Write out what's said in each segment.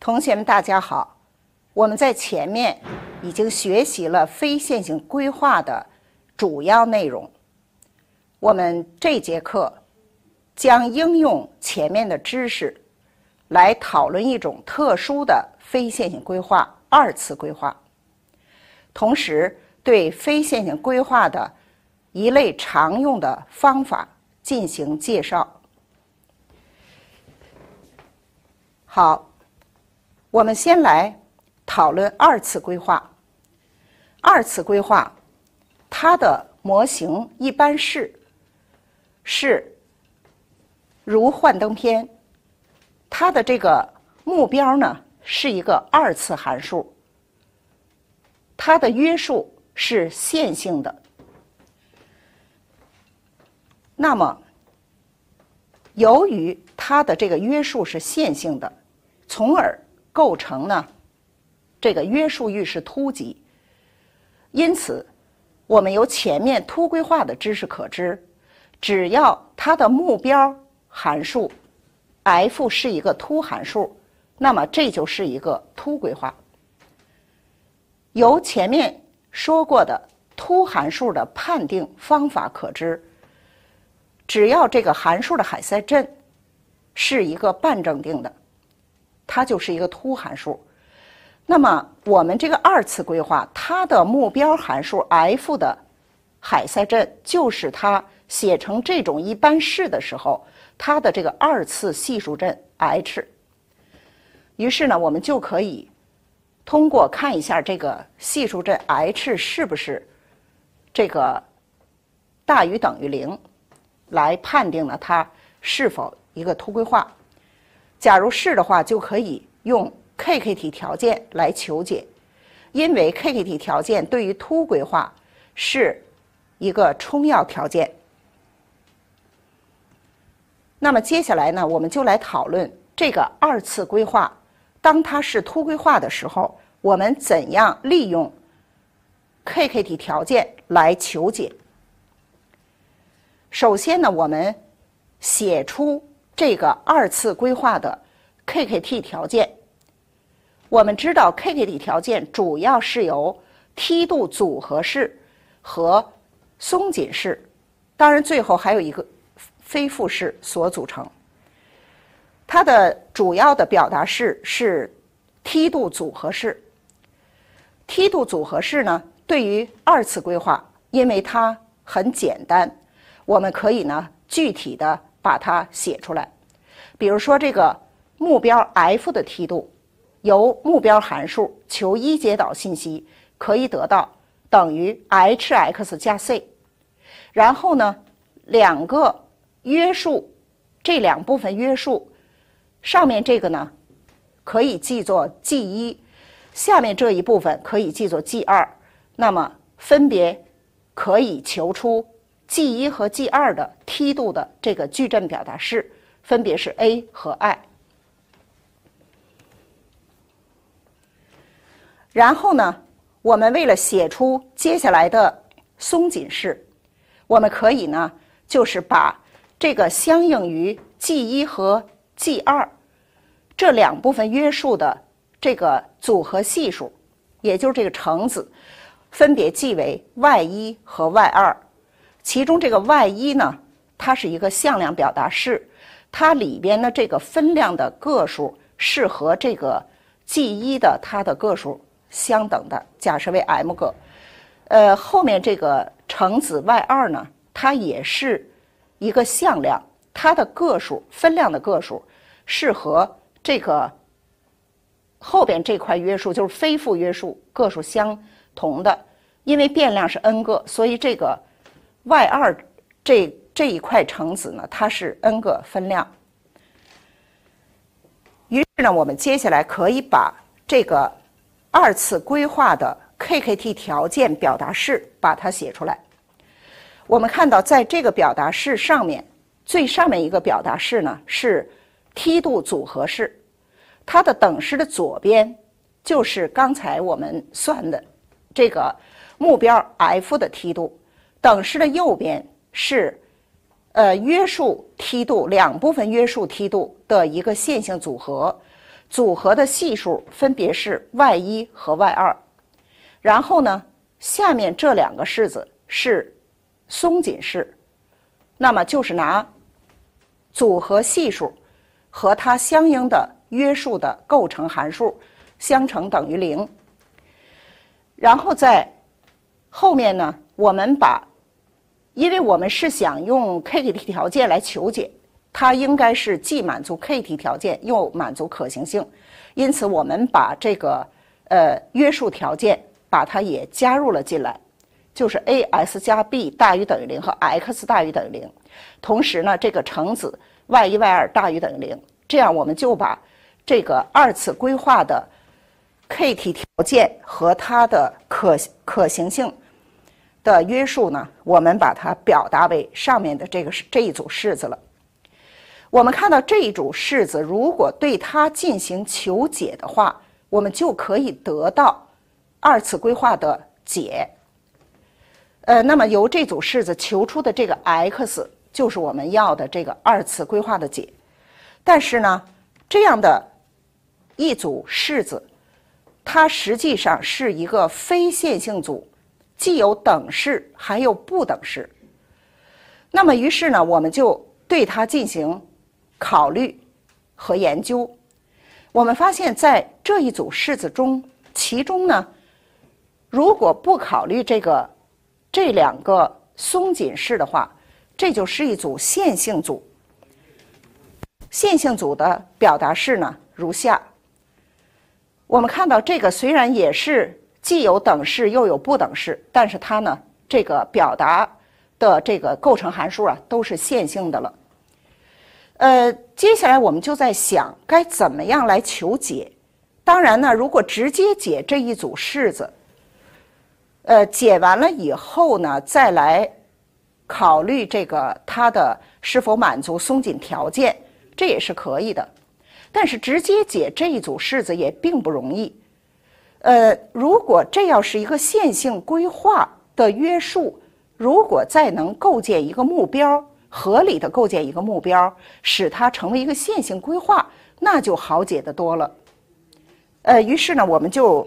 同学们，大家好！我们在前面已经学习了非线性规划的主要内容，我们这节课将应用前面的知识来讨论一种特殊的非线性规划——二次规划，同时对非线性规划的一类常用的方法进行介绍。好。我们先来讨论二次规划。二次规划它的模型一般是是如幻灯片，它的这个目标呢是一个二次函数，它的约束是线性的。那么，由于它的这个约束是线性的，从而构成呢，这个约束域是凸集。因此，我们由前面凸规划的知识可知，只要它的目标函数 f 是一个凸函数，那么这就是一个凸规划。由前面说过的凸函数的判定方法可知，只要这个函数的海塞阵是一个半正定的。它就是一个凸函数，那么我们这个二次规划，它的目标函数 f 的海塞阵就是它写成这种一般式的时候，它的这个二次系数阵 H。于是呢，我们就可以通过看一下这个系数阵 H 是不是这个大于等于零，来判定了它是否一个凸规划。假如是的话，就可以用 KKT 条件来求解，因为 KKT 条件对于凸规划是一个充要条件。那么接下来呢，我们就来讨论这个二次规划，当它是凸规划的时候，我们怎样利用 KKT 条件来求解？首先呢，我们写出。这个二次规划的 KKT 条件，我们知道 KKT 条件主要是由梯度组合式和松紧式，当然最后还有一个非负式所组成。它的主要的表达式是梯度组合式。梯度组合式呢，对于二次规划，因为它很简单，我们可以呢具体的。把它写出来，比如说这个目标 f 的梯度由目标函数求一阶导信息可以得到等于 h(x) 加 c，然后呢，两个约束这两部分约束上面这个呢可以记作 g 一，下面这一部分可以记作 g 二，那么分别可以求出。G 一和 G 二的梯度的这个矩阵表达式分别是 A 和 I。然后呢，我们为了写出接下来的松紧式，我们可以呢，就是把这个相应于 G 一和 G 二这两部分约束的这个组合系数，也就是这个乘子，分别记为 y 一和 y 二。其中这个 y 一呢，它是一个向量表达式，它里边的这个分量的个数是和这个 g 一的它的个数相等的，假设为 m 个。呃，后面这个乘子 y 二呢，它也是一个向量，它的个数、分量的个数是和这个后边这块约束就是非负约束个数相同的。因为变量是 n 个，所以这个。y 二这这一块橙子呢，它是 n 个分量。于是呢，我们接下来可以把这个二次规划的 KKT 条件表达式把它写出来。我们看到，在这个表达式上面，最上面一个表达式呢是梯度组合式，它的等式的左边就是刚才我们算的这个目标 f 的梯度。等式的右边是，呃，约束梯度两部分约束梯度的一个线性组合，组合的系数分别是 y 一和 y 二。然后呢，下面这两个式子是松紧式，那么就是拿组合系数和它相应的约束的构成函数相乘等于零，然后在后面呢。我们把，因为我们是想用 K-T 条件来求解，它应该是既满足 K-T 条件又满足可行性，因此我们把这个呃约束条件把它也加入了进来，就是 a S 加 b 大于等于零和 x 大于等于零，同时呢这个乘子 y 一 y 二大于等于零，这样我们就把这个二次规划的 K-T 条件和它的可可行性。的约束呢？我们把它表达为上面的这个这一组式子了。我们看到这一组式子，如果对它进行求解的话，我们就可以得到二次规划的解。呃，那么由这组式子求出的这个 x 就是我们要的这个二次规划的解。但是呢，这样的一组式子，它实际上是一个非线性组。既有等式，还有不等式。那么，于是呢，我们就对它进行考虑和研究。我们发现，在这一组式子中，其中呢，如果不考虑这个这两个松紧式的话，这就是一组线性组。线性组的表达式呢，如下。我们看到，这个虽然也是。既有等式又有不等式，但是它呢，这个表达的这个构成函数啊，都是线性的了。呃，接下来我们就在想该怎么样来求解。当然呢，如果直接解这一组式子，呃，解完了以后呢，再来考虑这个它的是否满足松紧条件，这也是可以的。但是直接解这一组式子也并不容易。呃，如果这要是一个线性规划的约束，如果再能构建一个目标，合理的构建一个目标，使它成为一个线性规划，那就好解的多了。呃，于是呢，我们就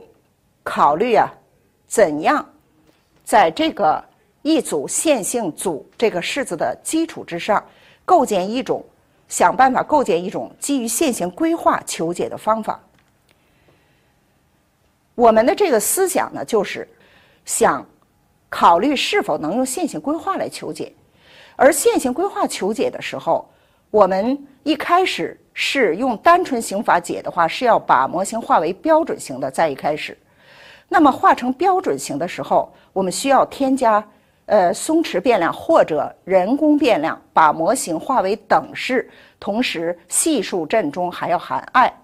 考虑啊，怎样在这个一组线性组这个式子的基础之上，构建一种，想办法构建一种基于线性规划求解的方法。我们的这个思想呢，就是想考虑是否能用线性规划来求解。而线性规划求解的时候，我们一开始是用单纯刑法解的话，是要把模型化为标准型的。在一开始，那么化成标准型的时候，我们需要添加呃松弛变量或者人工变量，把模型化为等式，同时系数阵中还要含 i。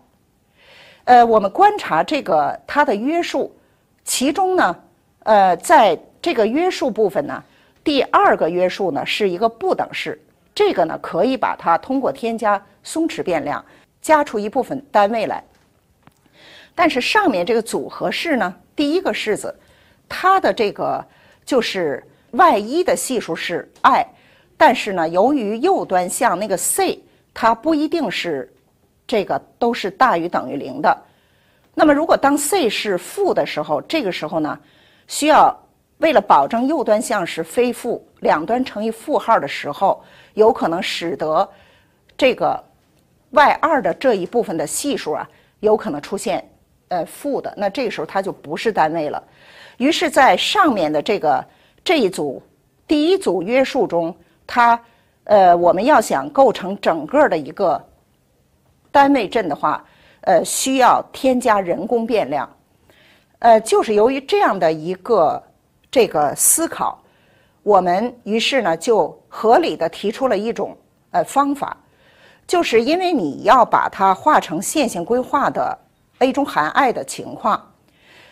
呃，我们观察这个它的约束，其中呢，呃，在这个约束部分呢，第二个约束呢是一个不等式，这个呢可以把它通过添加松弛变量加出一部分单位来。但是上面这个组合式呢，第一个式子，它的这个就是 y1 的系数是 i，但是呢，由于右端项那个 c 它不一定是。这个都是大于等于零的。那么，如果当 c 是负的时候，这个时候呢，需要为了保证右端项是非负，两端乘以负号的时候，有可能使得这个 y 二的这一部分的系数啊，有可能出现呃负的。那这个时候它就不是单位了。于是，在上面的这个这一组第一组约束中，它呃，我们要想构成整个的一个。单位阵的话，呃，需要添加人工变量，呃，就是由于这样的一个这个思考，我们于是呢就合理的提出了一种呃方法，就是因为你要把它化成线性规划的 a 中含 i 的情况，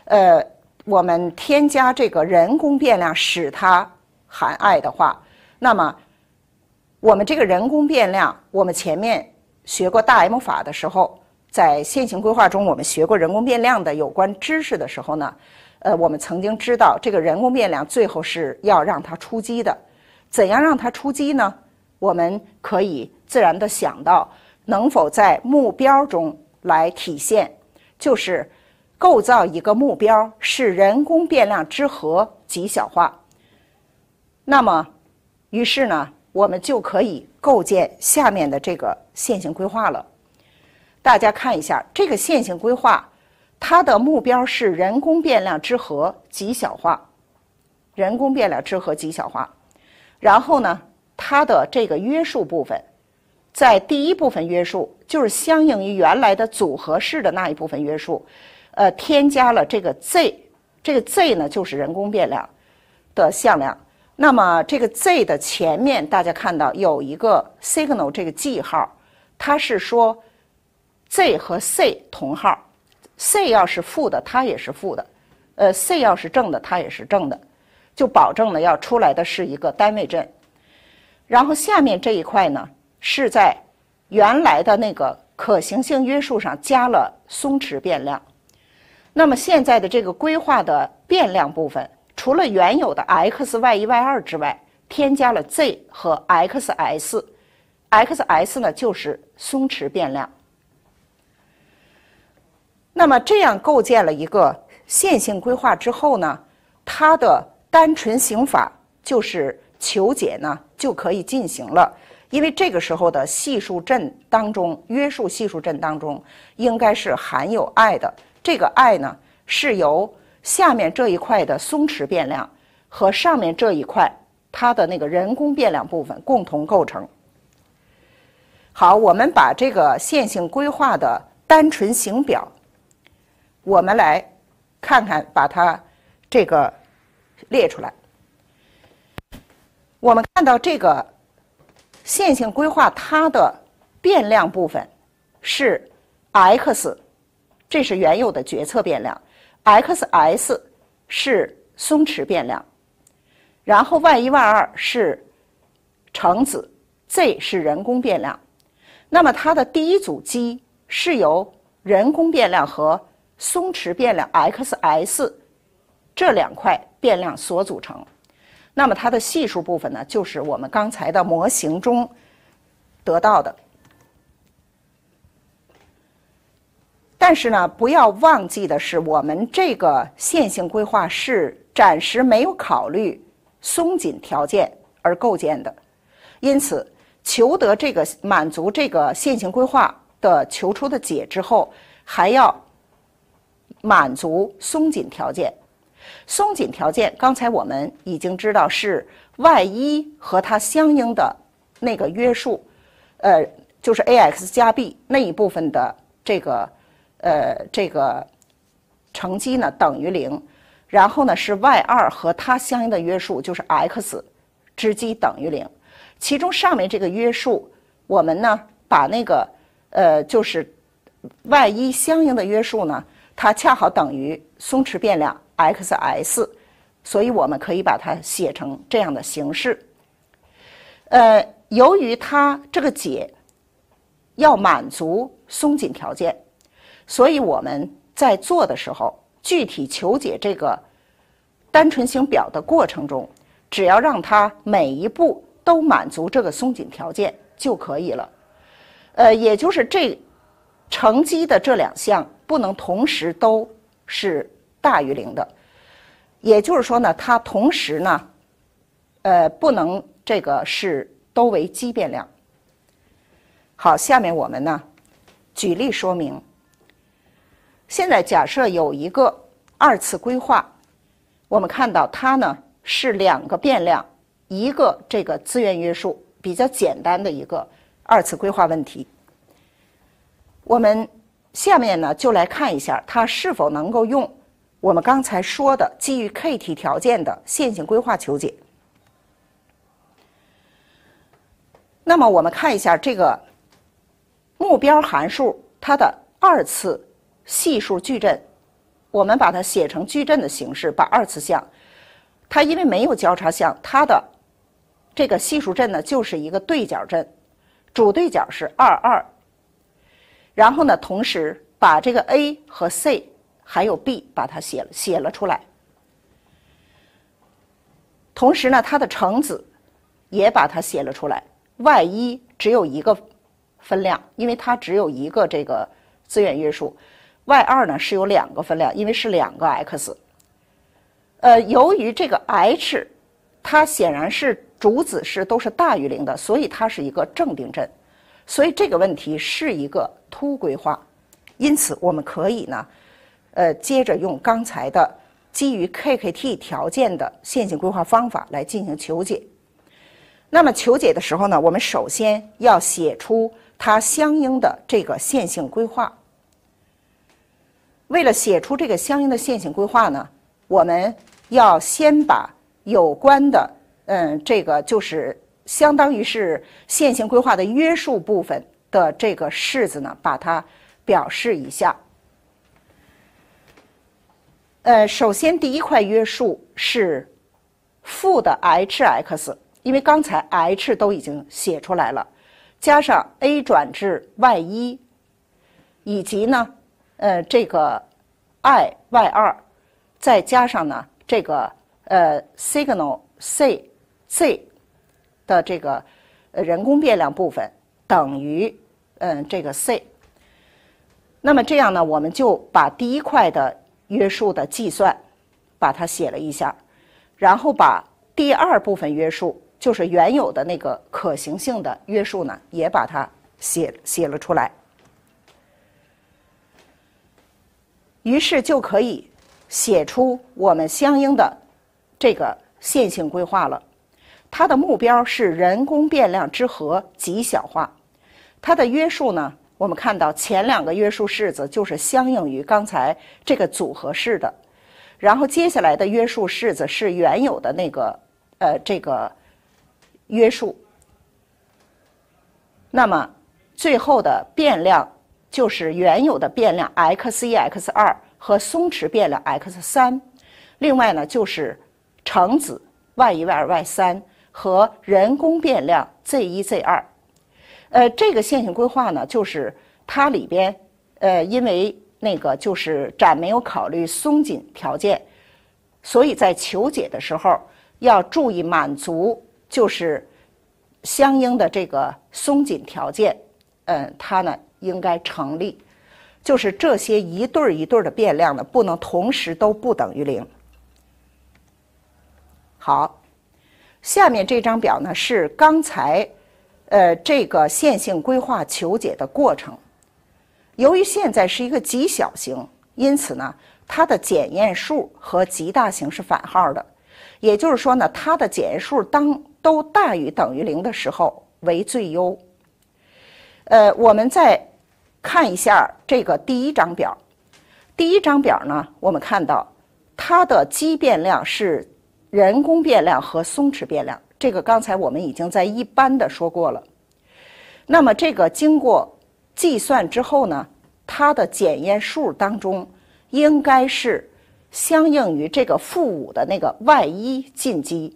呃，我们添加这个人工变量使它含 i 的话，那么我们这个人工变量，我们前面。学过大 M 法的时候，在线性规划中，我们学过人工变量的有关知识的时候呢，呃，我们曾经知道这个人工变量最后是要让它出击的。怎样让它出击呢？我们可以自然的想到，能否在目标中来体现？就是构造一个目标，是人工变量之和极小化。那么，于是呢？我们就可以构建下面的这个线性规划了。大家看一下这个线性规划，它的目标是人工变量之和极小化，人工变量之和极小化。然后呢，它的这个约束部分，在第一部分约束就是相应于原来的组合式的那一部分约束，呃，添加了这个 z，这个 z 呢就是人工变量的向量。那么这个 z 的前面，大家看到有一个 signal 这个记号，它是说 z 和 c 同号，c 要是负的，它也是负的；，呃，c 要是正的，它也是正的，就保证了要出来的是一个单位阵。然后下面这一块呢，是在原来的那个可行性约束上加了松弛变量，那么现在的这个规划的变量部分。除了原有的 x、y 一、y 二之外，添加了 z 和 x、s、x、s 呢，就是松弛变量。那么这样构建了一个线性规划之后呢，它的单纯刑法就是求解呢就可以进行了。因为这个时候的系数阵当中，约束系数阵当中应该是含有 i 的，这个 i 呢是由。下面这一块的松弛变量和上面这一块它的那个人工变量部分共同构成。好，我们把这个线性规划的单纯形表，我们来看看，把它这个列出来。我们看到这个线性规划它的变量部分是 x，这是原有的决策变量。x, s 是松弛变量，然后 y 一 y 二是橙子，z 是人工变量。那么它的第一组基是由人工变量和松弛变量 x, s 这两块变量所组成。那么它的系数部分呢，就是我们刚才的模型中得到的。但是呢，不要忘记的是，我们这个线性规划是暂时没有考虑松紧条件而构建的，因此求得这个满足这个线性规划的求出的解之后，还要满足松紧条件。松紧条件，刚才我们已经知道是 y 一和它相应的那个约束，呃，就是 a x 加 b 那一部分的这个。呃，这个乘积呢等于零，然后呢是 y 二和它相应的约束就是 x 之积等于零，其中上面这个约束，我们呢把那个呃就是 y 一相应的约束呢，它恰好等于松弛变量 xs，所以我们可以把它写成这样的形式。呃，由于它这个解要满足松紧条件。所以我们在做的时候，具体求解这个单纯型表的过程中，只要让它每一步都满足这个松紧条件就可以了。呃，也就是这乘积的这两项不能同时都是大于零的，也就是说呢，它同时呢，呃，不能这个是都为基变量。好，下面我们呢举例说明。现在假设有一个二次规划，我们看到它呢是两个变量，一个这个资源约束比较简单的一个二次规划问题。我们下面呢就来看一下它是否能够用我们刚才说的基于 K-T 条件的线性规划求解。那么我们看一下这个目标函数它的二次。系数矩阵，我们把它写成矩阵的形式。把二次项，它因为没有交叉项，它的这个系数阵呢就是一个对角阵，主对角是二二。然后呢，同时把这个 a 和 c 还有 b 把它写了写了出来。同时呢，它的乘子也把它写了出来。y 一只有一个分量，因为它只有一个这个资源约束。y 二呢是有两个分量，因为是两个 x。呃，由于这个 h，它显然是主子式都是大于零的，所以它是一个正定阵，所以这个问题是一个凸规划，因此我们可以呢，呃，接着用刚才的基于 KKT 条件的线性规划方法来进行求解。那么求解的时候呢，我们首先要写出它相应的这个线性规划。为了写出这个相应的线性规划呢，我们要先把有关的，嗯，这个就是相当于是线性规划的约束部分的这个式子呢，把它表示一下。呃，首先第一块约束是负的 h x，因为刚才 h 都已经写出来了，加上 a 转置 y 一，以及呢。呃，这个 IY 二再加上呢，这个呃 signal CZ 的这个呃人工变量部分等于嗯这个 C。那么这样呢，我们就把第一块的约束的计算把它写了一下，然后把第二部分约束，就是原有的那个可行性的约束呢，也把它写写了出来。于是就可以写出我们相应的这个线性规划了。它的目标是人工变量之和极小化。它的约束呢，我们看到前两个约束式子就是相应于刚才这个组合式的，然后接下来的约束式子是原有的那个呃这个约束。那么最后的变量。就是原有的变量 x 一、x 二和松弛变量 x 三，另外呢就是橙子 y 一、y 二、y 三和人工变量 z 一、z 二。呃，这个线性规划呢，就是它里边呃，因为那个就是暂没有考虑松紧条件，所以在求解的时候要注意满足就是相应的这个松紧条件。嗯，它呢。应该成立，就是这些一对儿一对儿的变量呢，不能同时都不等于零。好，下面这张表呢是刚才，呃，这个线性规划求解的过程。由于现在是一个极小型，因此呢，它的检验数和极大型是反号的，也就是说呢，它的检验数当都大于等于零的时候为最优。呃，我们在看一下这个第一张表，第一张表呢，我们看到它的基变量是人工变量和松弛变量。这个刚才我们已经在一般的说过了。那么这个经过计算之后呢，它的检验数当中应该是相应于这个负五的那个 y 一进基。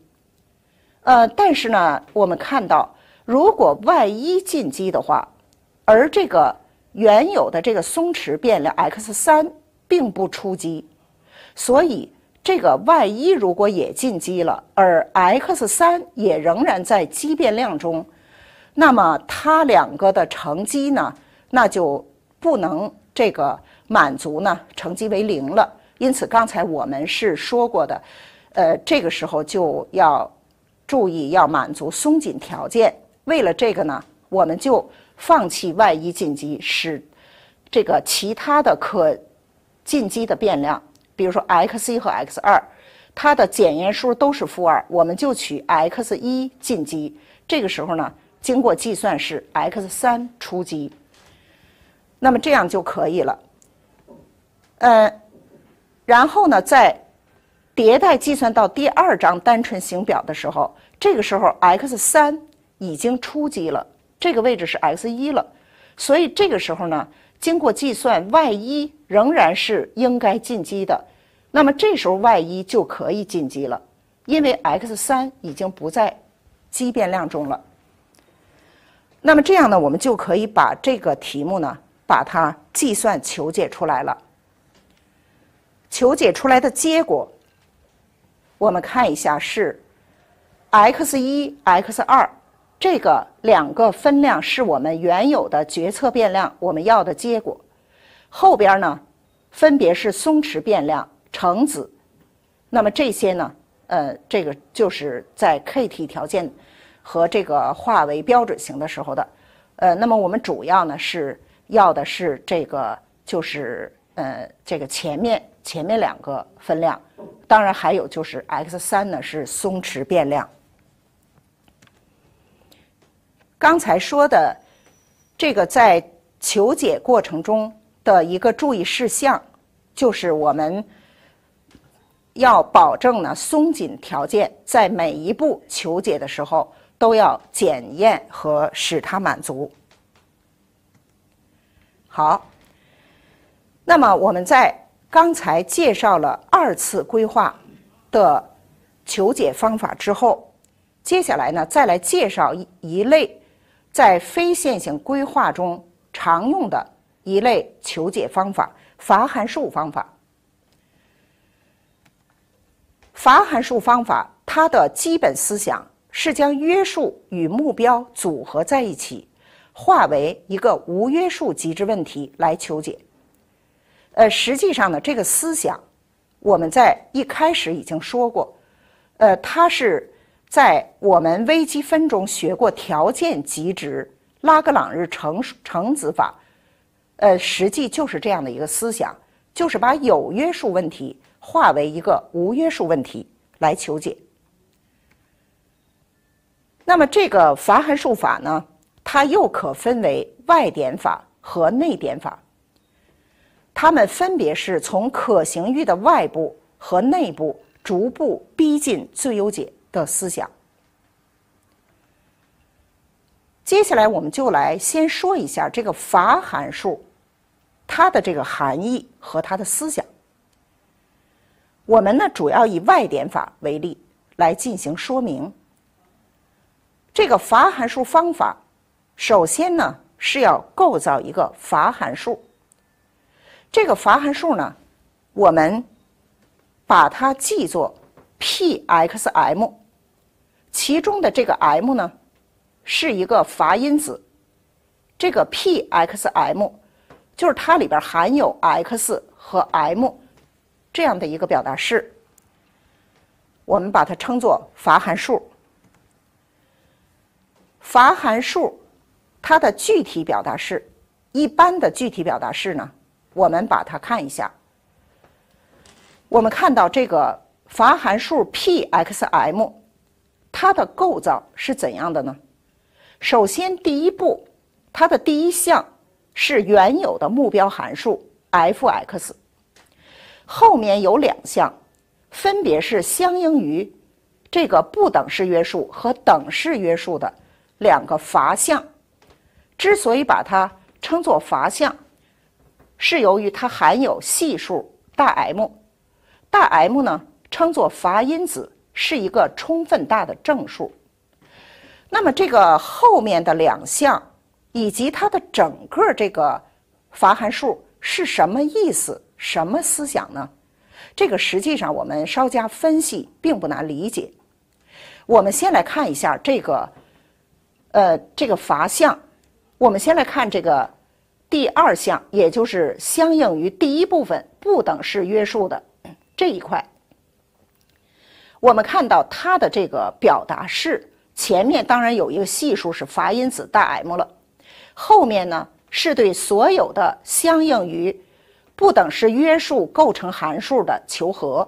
呃，但是呢，我们看到如果 y 一进基的话，而这个原有的这个松弛变量 x 三并不出击，所以这个 y 一如果也进击了，而 x 三也仍然在畸变量中，那么它两个的乘积呢，那就不能这个满足呢乘积为零了。因此刚才我们是说过的，呃，这个时候就要注意要满足松紧条件。为了这个呢，我们就。放弃 Y 一进击，使这个其他的可进击的变量，比如说 X 一和 X 二，它的检验数都是负二，我们就取 X 一进击。这个时候呢，经过计算是 X 三出基。那么这样就可以了。嗯，然后呢，再迭代计算到第二张单纯型表的时候，这个时候 X 三已经出击了。这个位置是 x 一了，所以这个时候呢，经过计算 y 一仍然是应该进基的，那么这时候 y 一就可以进基了，因为 x 三已经不在基变量中了。那么这样呢，我们就可以把这个题目呢，把它计算求解出来了。求解出来的结果，我们看一下是 x 一 x 二。这个两个分量是我们原有的决策变量，我们要的结果。后边呢，分别是松弛变量、橙子。那么这些呢，呃，这个就是在 K T 条件和这个化为标准型的时候的。呃，那么我们主要呢是要的是这个，就是呃这个前面前面两个分量，当然还有就是 x 三呢是松弛变量。刚才说的这个在求解过程中的一个注意事项，就是我们要保证呢松紧条件在每一步求解的时候都要检验和使它满足。好，那么我们在刚才介绍了二次规划的求解方法之后，接下来呢再来介绍一一类。在非线性规划中常用的一类求解方法——罚函数方法。罚函数方法，它的基本思想是将约束与目标组合在一起，化为一个无约束极值问题来求解。呃，实际上呢，这个思想我们在一开始已经说过，呃，它是。在我们微积分中学过条件极值、拉格朗日乘乘子法，呃，实际就是这样的一个思想，就是把有约束问题化为一个无约束问题来求解。那么这个罚函数法呢，它又可分为外点法和内点法，它们分别是从可行域的外部和内部逐步逼近最优解。的思想。接下来，我们就来先说一下这个罚函数，它的这个含义和它的思想。我们呢，主要以外点法为例来进行说明。这个罚函数方法，首先呢是要构造一个罚函数。这个罚函数呢，我们把它记作 P(X, m)。其中的这个 m 呢，是一个罚因子，这个 p x m 就是它里边含有 x 和 m 这样的一个表达式，我们把它称作罚函数。罚函数它的具体表达式，一般的具体表达式呢，我们把它看一下。我们看到这个罚函数 p x m。它的构造是怎样的呢？首先，第一步，它的第一项是原有的目标函数 f(x)，后面有两项，分别是相应于这个不等式约束和等式约束的两个阀项。之所以把它称作阀项，是由于它含有系数大 M，大 M 呢称作阀因子。是一个充分大的正数。那么这个后面的两项以及它的整个这个罚函数是什么意思？什么思想呢？这个实际上我们稍加分析，并不难理解。我们先来看一下这个，呃，这个罚项。我们先来看这个第二项，也就是相应于第一部分不等式约束的这一块。我们看到它的这个表达式前面当然有一个系数是罚因子大 M 了，后面呢是对所有的相应于不等式约束构成函数的求和，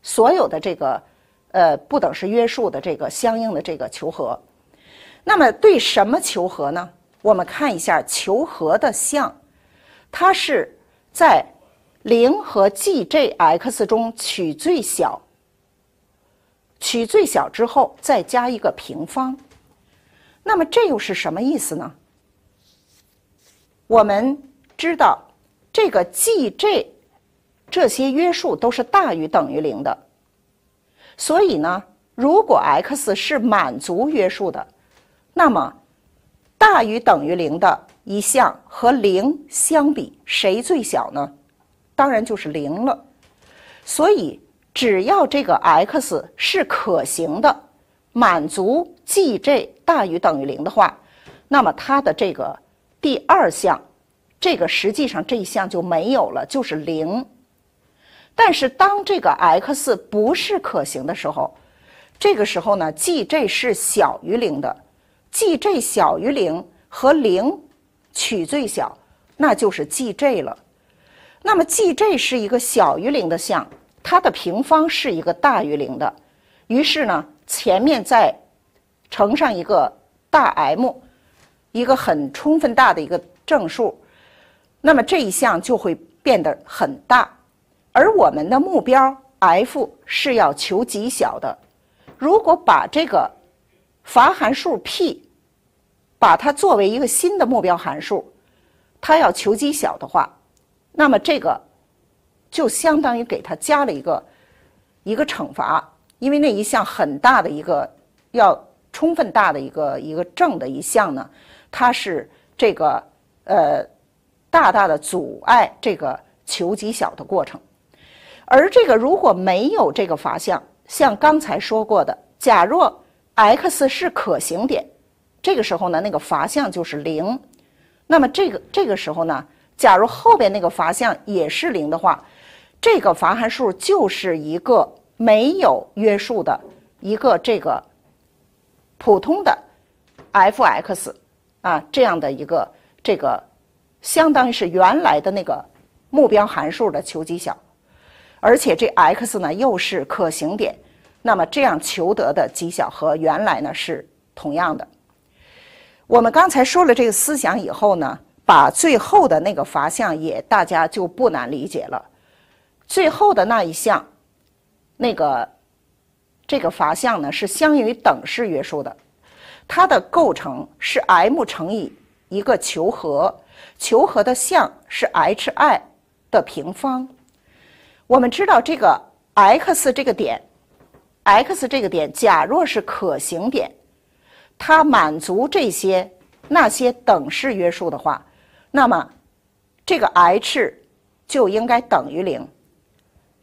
所有的这个呃不等式约束的这个相应的这个求和。那么对什么求和呢？我们看一下求和的项，它是在零和 gjx 中取最小。取最小之后再加一个平方，那么这又是什么意思呢？我们知道这个 gj 这些约束都是大于等于零的，所以呢，如果 x 是满足约束的，那么大于等于零的一项和零相比，谁最小呢？当然就是零了。所以。只要这个 x 是可行的，满足 gj 大于等于零的话，那么它的这个第二项，这个实际上这一项就没有了，就是零。但是当这个 x 不是可行的时候，这个时候呢，gj 是小于零的，gj 小于零和零取最小，那就是 gj 了。那么 gj 是一个小于零的项。它的平方是一个大于零的，于是呢，前面再乘上一个大 M，一个很充分大的一个正数，那么这一项就会变得很大，而我们的目标 F 是要求极小的。如果把这个罚函数 P 把它作为一个新的目标函数，它要求极小的话，那么这个。就相当于给它加了一个一个惩罚，因为那一项很大的一个要充分大的一个一个正的一项呢，它是这个呃大大的阻碍这个求极小的过程。而这个如果没有这个罚项，像刚才说过的，假若 x 是可行点，这个时候呢，那个罚项就是零，那么这个这个时候呢，假如后边那个罚项也是零的话。这个罚函数就是一个没有约束的一个这个普通的 f(x) 啊，这样的一个这个相当于是原来的那个目标函数的求极小，而且这 x 呢又是可行点，那么这样求得的极小和原来呢是同样的。我们刚才说了这个思想以后呢，把最后的那个罚项也大家就不难理解了。最后的那一项，那个这个法项呢，是相应于等式约束的。它的构成是 m 乘以一个求和，求和的项是 h_i 的平方。我们知道这个 x 这个点，x 这个点假若是可行点，它满足这些那些等式约束的话，那么这个 h 就应该等于零。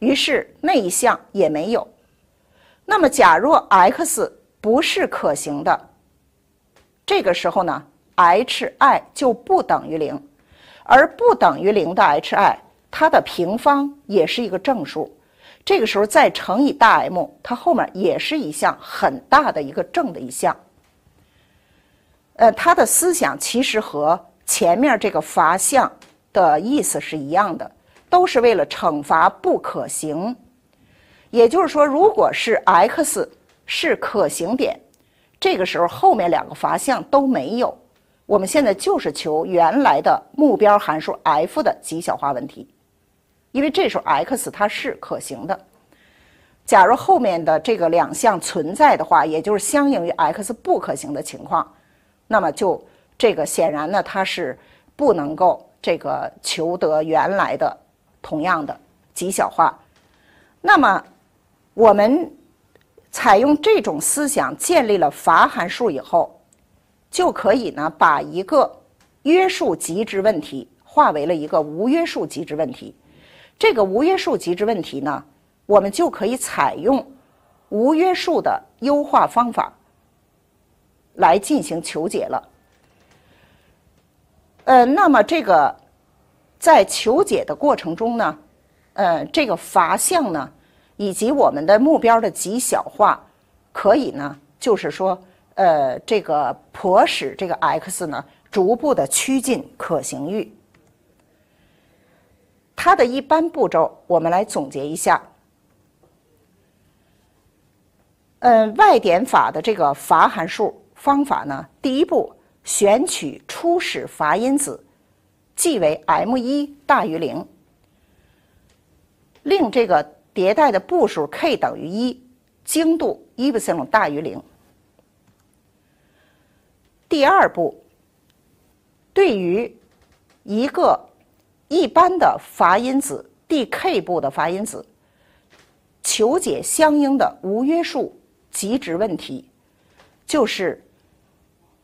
于是那一项也没有。那么，假若 x 不是可行的，这个时候呢，hi 就不等于零，而不等于零的 hi，它的平方也是一个正数。这个时候再乘以大 M，它后面也是一项很大的一个正的一项。呃，他的思想其实和前面这个罚项的意思是一样的。都是为了惩罚不可行，也就是说，如果是 x 是可行点，这个时候后面两个罚项都没有，我们现在就是求原来的目标函数 f 的极小化问题，因为这时候 x 它是可行的。假如后面的这个两项存在的话，也就是相应于 x 不可行的情况，那么就这个显然呢，它是不能够这个求得原来的。同样的极小化，那么我们采用这种思想建立了罚函数以后，就可以呢把一个约束极值问题化为了一个无约束极值问题。这个无约束极值问题呢，我们就可以采用无约束的优化方法来进行求解了。呃，那么这个。在求解的过程中呢，呃，这个罚项呢，以及我们的目标的极小化，可以呢，就是说，呃，这个迫使这个 x 呢，逐步的趋近可行域。它的一般步骤，我们来总结一下。嗯，外点法的这个罚函数方法呢，第一步选取初始罚因子。即为 m 一大于零，令这个迭代的步数 k 等于一，精度 epsilon 大于零。第二步，对于一个一般的罚因子 d k 步的罚因子，求解相应的无约束极值问题，就是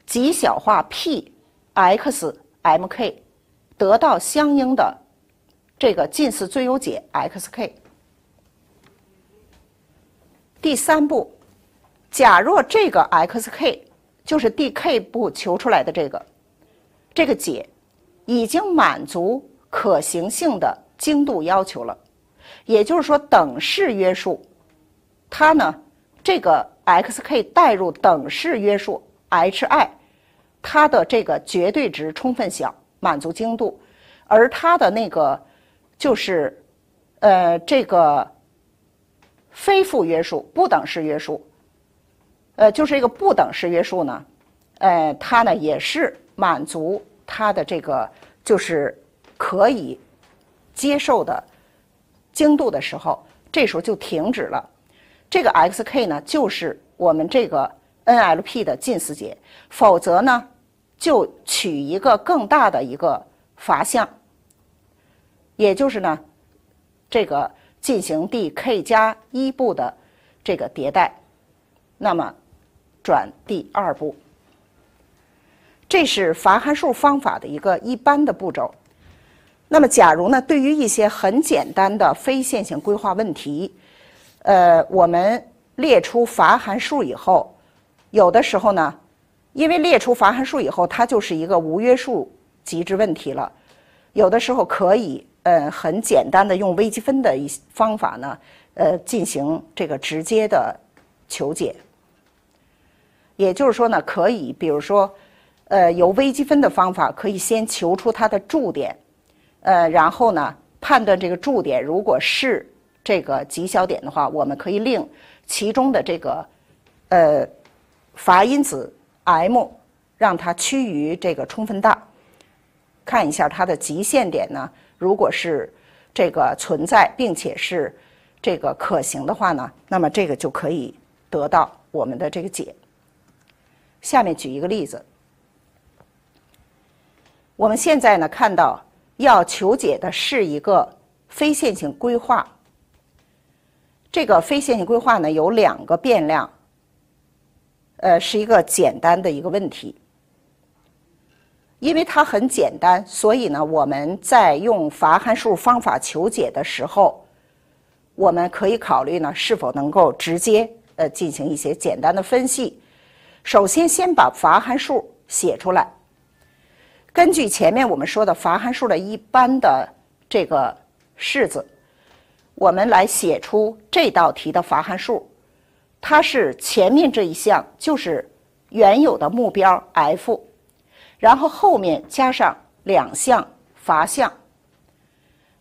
极小化 p x m k。得到相应的这个近似最优解 xk。第三步，假若这个 xk 就是 d k 步求出来的这个这个解，已经满足可行性的精度要求了，也就是说，等式约束它呢，这个 xk 代入等式约束 hi，它的这个绝对值充分小。满足精度，而它的那个就是，呃，这个非负约束、不等式约束，呃，就是一个不等式约束呢，呃，它呢也是满足它的这个就是可以接受的精度的时候，这时候就停止了。这个 xk 呢，就是我们这个 nlp 的近似解，否则呢。就取一个更大的一个罚项，也就是呢，这个进行第 k 加一步的这个迭代，那么转第二步。这是罚函数方法的一个一般的步骤。那么，假如呢，对于一些很简单的非线性规划问题，呃，我们列出罚函数以后，有的时候呢。因为列出罚函数以后，它就是一个无约束极值问题了。有的时候可以，呃，很简单的用微积分的一方法呢，呃，进行这个直接的求解。也就是说呢，可以，比如说，呃，由微积分的方法可以先求出它的驻点，呃，然后呢，判断这个驻点如果是这个极小点的话，我们可以令其中的这个，呃，罚因子。m 让它趋于这个充分大，看一下它的极限点呢？如果是这个存在并且是这个可行的话呢，那么这个就可以得到我们的这个解。下面举一个例子，我们现在呢看到要求解的是一个非线性规划。这个非线性规划呢有两个变量。呃，是一个简单的一个问题，因为它很简单，所以呢，我们在用罚函数方法求解的时候，我们可以考虑呢，是否能够直接呃进行一些简单的分析。首先，先把罚函数写出来。根据前面我们说的罚函数的一般的这个式子，我们来写出这道题的罚函数。它是前面这一项就是原有的目标 f，然后后面加上两项罚项。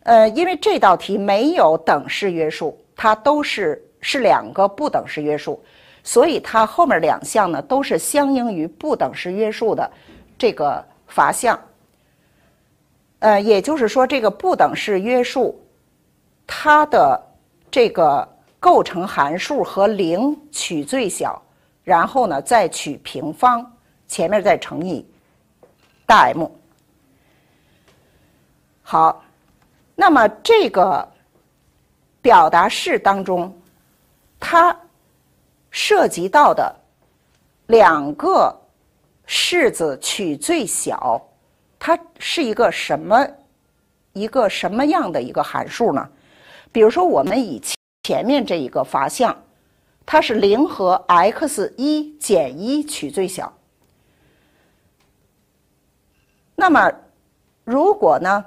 呃，因为这道题没有等式约束，它都是是两个不等式约束，所以它后面两项呢都是相应于不等式约束的这个罚项。呃，也就是说这个不等式约束它的这个。构成函数和零取最小，然后呢再取平方，前面再乘以大 M。好，那么这个表达式当中，它涉及到的两个式子取最小，它是一个什么一个什么样的一个函数呢？比如说我们以前。前面这一个法项，它是零和 x 一减一取最小。那么，如果呢，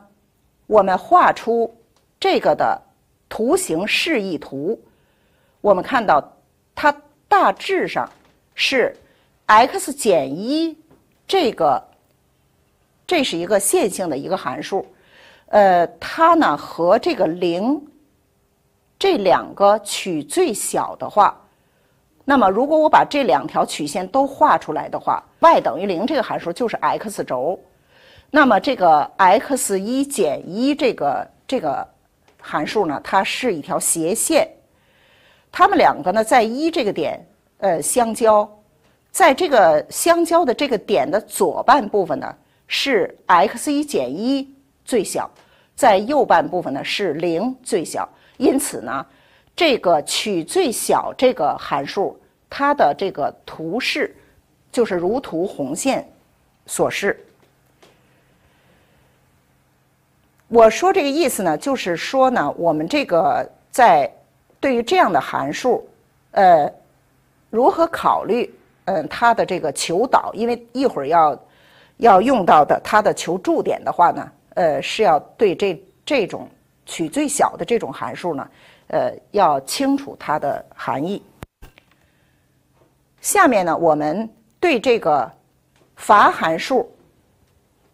我们画出这个的图形示意图，我们看到它大致上是 x 减一这个，这是一个线性的一个函数，呃，它呢和这个零。这两个取最小的话，那么如果我把这两条曲线都画出来的话，y 等于零这个函数就是 x 轴。那么这个 x 一减一这个这个函数呢，它是一条斜线。它们两个呢，在一这个点呃相交，在这个相交的这个点的左半部分呢是 x 一减一最小，在右半部分呢是零最小。因此呢，这个取最小这个函数，它的这个图示就是如图红线所示。我说这个意思呢，就是说呢，我们这个在对于这样的函数，呃，如何考虑？嗯，它的这个求导，因为一会儿要要用到的它的求助点的话呢，呃，是要对这这种。取最小的这种函数呢，呃，要清楚它的含义。下面呢，我们对这个罚函数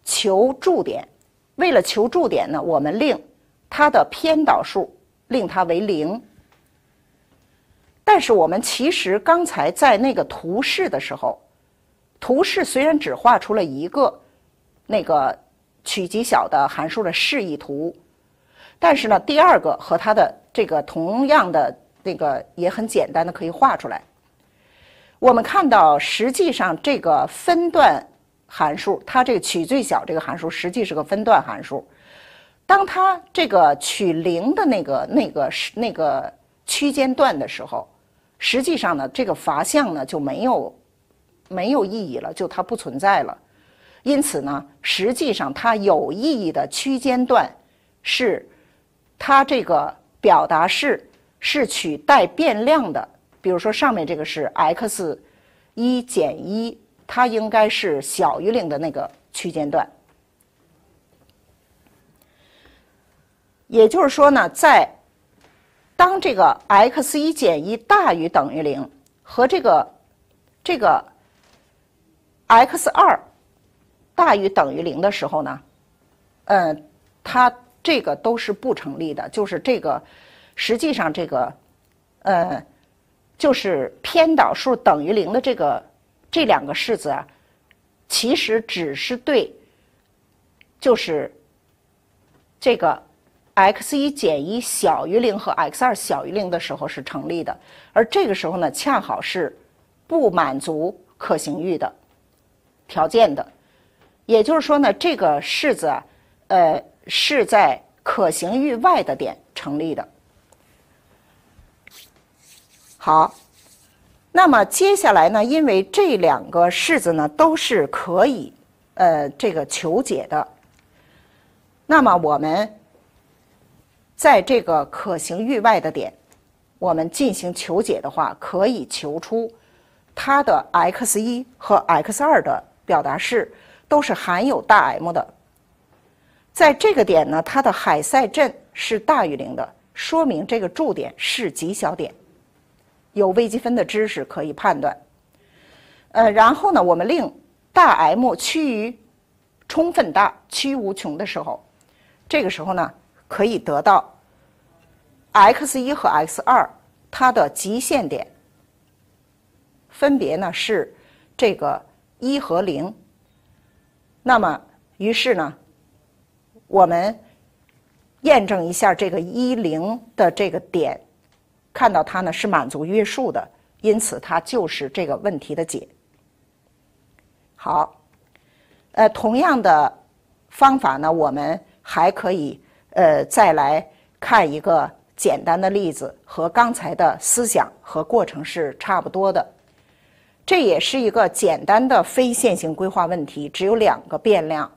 求助点。为了求助点呢，我们令它的偏导数令它为零。但是我们其实刚才在那个图示的时候，图示虽然只画出了一个那个取极小的函数的示意图。但是呢，第二个和它的这个同样的那个也很简单的可以画出来。我们看到，实际上这个分段函数，它这个取最小这个函数，实际是个分段函数。当它这个取零的那个那个是那个区间段的时候，实际上呢，这个法项呢就没有没有意义了，就它不存在了。因此呢，实际上它有意义的区间段是。它这个表达式是取带变量的，比如说上面这个是 x 一减一，它应该是小于零的那个区间段。也就是说呢，在当这个 x 一减一大于等于零和这个这个 x 二大于等于零的时候呢，嗯，它。这个都是不成立的，就是这个，实际上这个，呃，就是偏导数等于零的这个这两个式子啊，其实只是对，就是这个 x 一减一小于零和 x 二小于零的时候是成立的，而这个时候呢，恰好是不满足可行域的条件的，也就是说呢，这个式子，呃。是在可行域外的点成立的。好，那么接下来呢？因为这两个式子呢都是可以呃这个求解的。那么我们在这个可行域外的点，我们进行求解的话，可以求出它的 x 一和 x 二的表达式都是含有大 M 的。在这个点呢，它的海塞阵是大于零的，说明这个驻点是极小点。有微积分的知识可以判断。呃，然后呢，我们令大 M 趋于充分大趋无穷的时候，这个时候呢，可以得到 x 一和 x 二它的极限点分别呢是这个一和零。那么，于是呢？我们验证一下这个一零的这个点，看到它呢是满足约束的，因此它就是这个问题的解。好，呃，同样的方法呢，我们还可以呃再来看一个简单的例子，和刚才的思想和过程是差不多的。这也是一个简单的非线性规划问题，只有两个变量。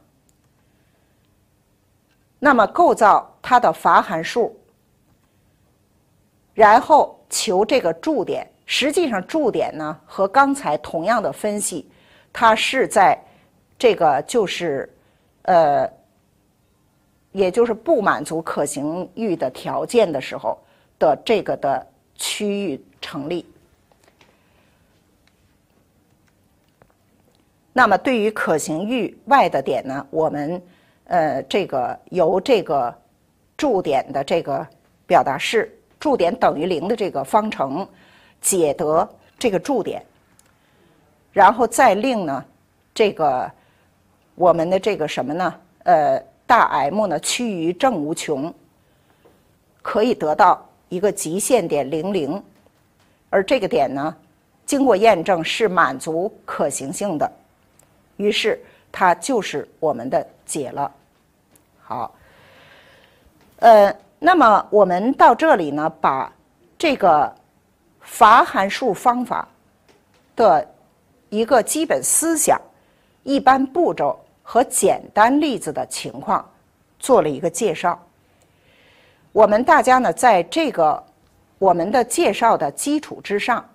那么，构造它的罚函数，然后求这个驻点。实际上，驻点呢和刚才同样的分析，它是在这个就是呃，也就是不满足可行域的条件的时候的这个的区域成立。那么，对于可行域外的点呢，我们。呃，这个由这个驻点的这个表达式，驻点等于零的这个方程解得这个驻点，然后再令呢这个我们的这个什么呢？呃，大 M 呢趋于正无穷，可以得到一个极限点零零，而这个点呢经过验证是满足可行性的，于是它就是我们的解了。好，呃，那么我们到这里呢，把这个罚函数方法的一个基本思想、一般步骤和简单例子的情况做了一个介绍。我们大家呢，在这个我们的介绍的基础之上，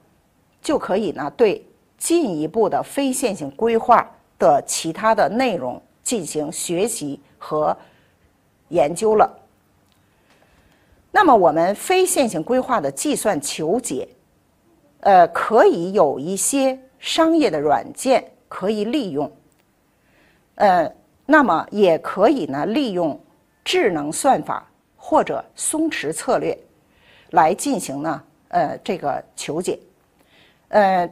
就可以呢，对进一步的非线性规划的其他的内容进行学习和。研究了，那么我们非线性规划的计算求解，呃，可以有一些商业的软件可以利用，呃，那么也可以呢利用智能算法或者松弛策略来进行呢，呃，这个求解，呃，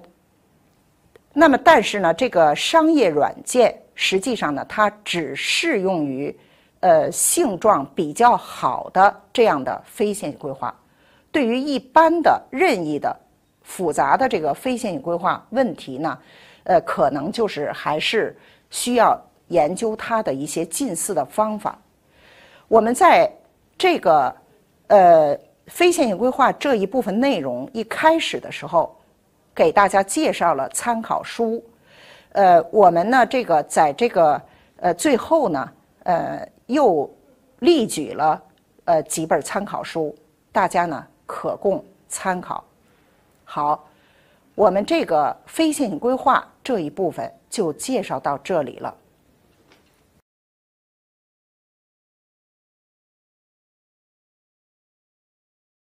那么但是呢，这个商业软件实际上呢，它只适用于。呃，性状比较好的这样的非线性规划，对于一般的任意的复杂的这个非线性规划问题呢，呃，可能就是还是需要研究它的一些近似的方法。我们在这个呃非线性规划这一部分内容一开始的时候，给大家介绍了参考书，呃，我们呢这个在这个呃最后呢呃。又例举了呃几本参考书，大家呢可供参考。好，我们这个非线性规划这一部分就介绍到这里了。